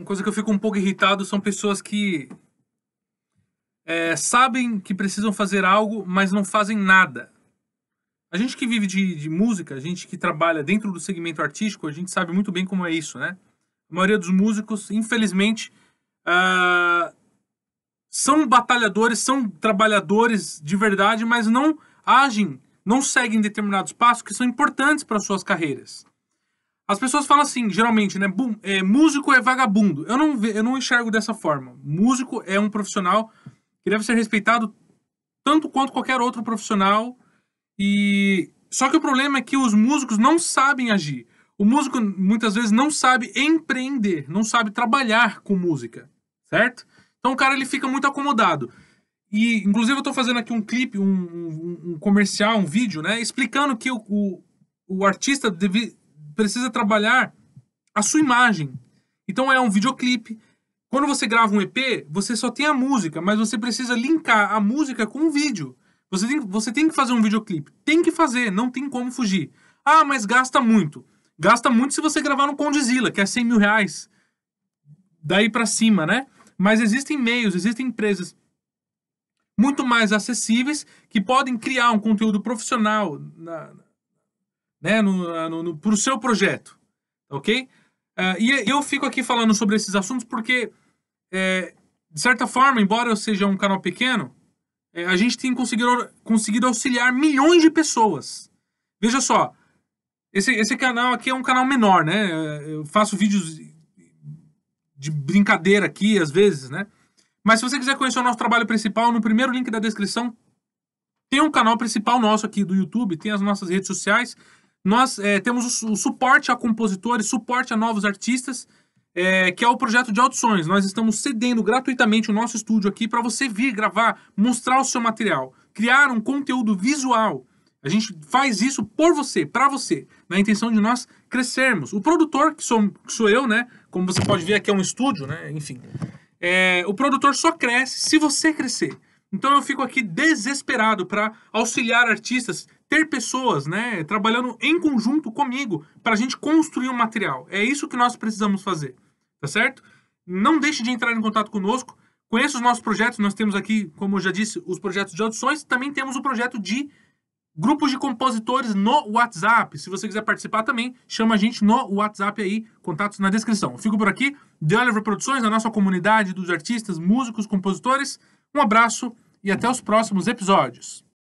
Uma coisa que eu fico um pouco irritado são pessoas que é, sabem que precisam fazer algo, mas não fazem nada. A gente que vive de, de, música, a gente que trabalha dentro do segmento artístico, a gente sabe muito bem como é isso, né? A maioria dos músicos, infelizmente, uh, são batalhadores, são trabalhadores de verdade, mas não agem, não seguem determinados passos que são importantes para suas carreiras. As pessoas falam assim, geralmente, né? Bum, é, músico é vagabundo. Eu não, eu não enxergo dessa forma. Músico é um profissional que deve ser respeitado tanto quanto qualquer outro profissional. E só que o problema é que os músicos não sabem agir. O músico muitas vezes não sabe empreender, não sabe trabalhar com música, certo? Então o cara ele fica muito acomodado. E inclusive eu tô fazendo aqui um clipe, um, um, um comercial, um vídeo, né, explicando que o, o, o artista deve, precisa trabalhar a sua imagem. Então é um videoclipe. Quando você grava um EP, você só tem a música, mas você precisa linkar a música com o vídeo. Você tem, você tem que fazer um videoclipe. Tem que fazer, não tem como fugir. Ah, mas gasta muito. Gasta muito se você gravar no Condizila, que é 100 mil reais. Daí para cima, né? Mas existem meios, existem empresas muito mais acessíveis que podem criar um conteúdo profissional na, né, no, ah, no, no seu projeto, tá ok? Uh, e é, eu fico aqui falando sobre esses assuntos porque, é, de certa forma, embora eu seja um canal pequeno, é, a gente tem conseguido, conseguido auxiliar milhões de pessoas. Veja só, esse, esse canal aqui é um canal menor, né? É, eu faço vídeos de brincadeira aqui, às vezes, né? Mas se você quiser conhecer o nosso trabalho principal, no primeiro link da descrição tem um canal principal nosso aqui do YouTube, tem as nossas redes sociais, nós é, temos o, o, suporte a compositores, suporte a novos artistas, é, que é o projeto de audições. Nós estamos cedendo gratuitamente o nosso estúdio aqui para você vir gravar, mostrar o seu material, criar um conteúdo visual. A gente faz isso por você, para você, na intenção de nós crescermos. O produtor, que sou, que sou eu, né? Como você pode ver, aqui é um estúdio, né? Enfim. É, o produtor só cresce se você crescer. Então eu fico aqui desesperado para auxiliar artistas ter pessoas, né, trabalhando em conjunto comigo para a gente construir um material. É isso que nós precisamos fazer, tá certo? Não deixe de entrar em contato conosco. Conheça os nossos projetos. Nós temos aqui, como eu já disse, os projetos de audições. Também temos o projeto de grupos de compositores no WhatsApp. Se você quiser participar também, chama a gente no WhatsApp aí. Contatos na descrição. Eu fico por aqui. The Oliver Produções, a nossa comunidade dos artistas, músicos, compositores. Um abraço e até os próximos episódios.